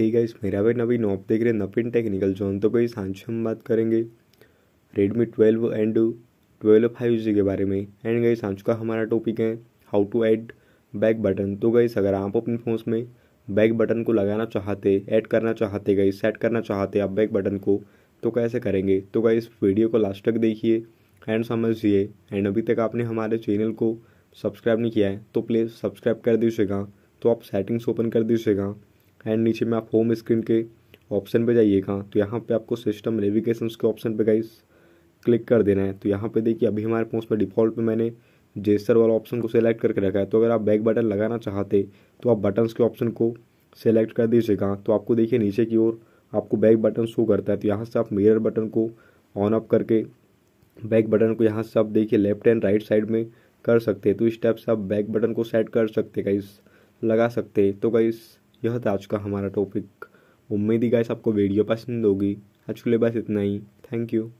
hey guys मेरा भाई नवीन आप देख रहे हैं टेक्निकल जोन तो कोई सांझ हम बात करेंगे Redmi twelve and twelve five G के बारे में एंड गई सांझ का हमारा टॉपिक है how to add back button तो गई अगर आप अपने फ़ोन में बैक बटन को लगाना चाहते ऐड करना चाहते गई सेट करना चाहते आप बैक बटन को तो कैसे करेंगे तो गई इस वीडियो को लास्ट तक देखिए एंड समझिए एंड अभी तक आपने हमारे चैनल को सब्सक्राइब नहीं किया है तो प्लीज़ सब्सक्राइब कर दीजिएगा तो आप सेटिंग्स ओपन कर दीजिएगा एंड नीचे में आप होम स्क्रीन के ऑप्शन पे जाइएगा तो यहाँ पे आपको सिस्टम नेविगेशन के ऑप्शन पे गाइस क्लिक कर देना है तो यहाँ पे देखिए अभी हमारे पास में डिफ़ॉल्ट पे मैंने जेस्टर वाला ऑप्शन को सेलेक्ट करके रखा है तो अगर आप बैक बटन लगाना चाहते तो आप बटन्स के ऑप्शन को सेलेक्ट कर दीजिएगा तो आपको देखिए नीचे की ओर आपको बैक बटन शो करता है तो यहाँ से आप मिरर बटन को ऑन अप करके बैक बटन को यहाँ से आप देखिए लेफ्ट एंड राइट साइड में कर सकते हैं तो इस टाइप से आप बैक बटन को सेट कर सकते गाइस लगा सकते तो गाइस यह था आज का हमारा टॉपिक उम्मीद ही गाइस आपको वीडियो पसंद होगी आज के लिए बस इतना ही थैंक यू